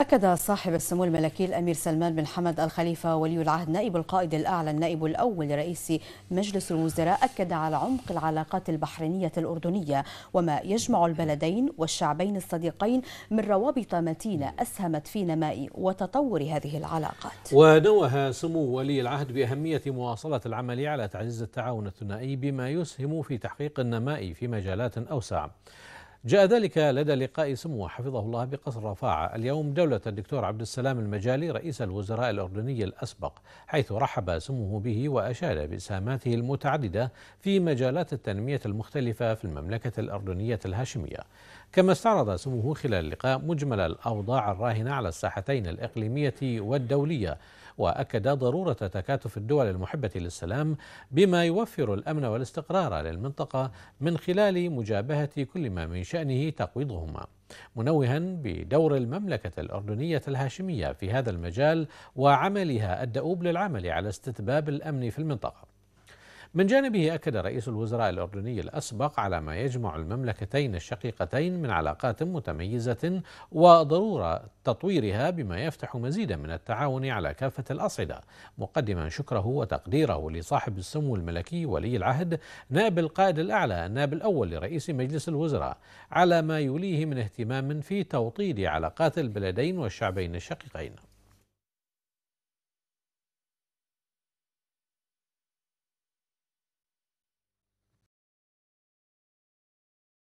أكد صاحب السمو الملكي الأمير سلمان بن حمد الخليفة ولي العهد نائب القائد الأعلى النائب الأول لرئيس مجلس الوزراء أكد على عمق العلاقات البحرينية الأردنية وما يجمع البلدين والشعبين الصديقين من روابط متينة أسهمت في نماء وتطور هذه العلاقات ونوه سمو ولي العهد بأهمية مواصلة العمل على تعزيز التعاون الثنائي بما يسهم في تحقيق النماء في مجالات أوسع جاء ذلك لدى لقاء سموه حفظه الله بقصر رفاعة اليوم دولة الدكتور عبد السلام المجالي رئيس الوزراء الأردني الأسبق حيث رحب سموه به وأشاد بإسهاماته المتعددة في مجالات التنمية المختلفة في المملكة الأردنية الهاشمية كما استعرض سموه خلال اللقاء مجمل الأوضاع الراهنة على الساحتين الإقليمية والدولية وأكد ضرورة تكاتف الدول المحبة للسلام بما يوفر الأمن والاستقرار للمنطقة من خلال مجابهة كل ما من بشأنه تقويضهما منوها بدور المملكة الأردنية الهاشمية في هذا المجال وعملها الدؤوب للعمل على استتباب الأمن في المنطقة من جانبه أكد رئيس الوزراء الأردني الأسبق على ما يجمع المملكتين الشقيقتين من علاقات متميزة وضرورة تطويرها بما يفتح مزيدا من التعاون على كافة الأصعدة مقدما شكره وتقديره لصاحب السمو الملكي ولي العهد نائب القائد الأعلى النائب الأول لرئيس مجلس الوزراء على ما يليه من اهتمام في توطيد علاقات البلدين والشعبين الشقيقين